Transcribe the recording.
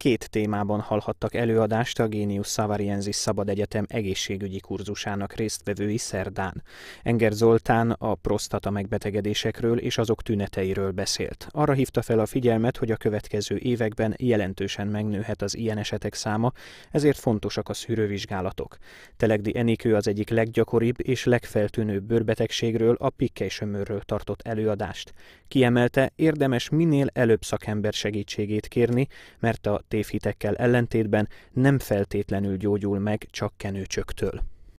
két témában hallhattak előadást a Génius Savariensis Szabad Egyetem egészségügyi kurzusának résztvevői szerdán. Enger Zoltán a prostata megbetegedésekről és azok tüneteiről beszélt. Arra hívta fel a figyelmet, hogy a következő években jelentősen megnőhet az ilyen esetek száma, ezért fontosak a szűrővizsgálatok. Telegdi Enikő az egyik leggyakoribb és legfeltűnőbb bőrbetegségről, a pikkely tartott előadást. Kiemelte, érdemes minél előbb szakember segítségét kérni, mert a tévhitekkel ellentétben nem feltétlenül gyógyul meg csak kenőcsöktől.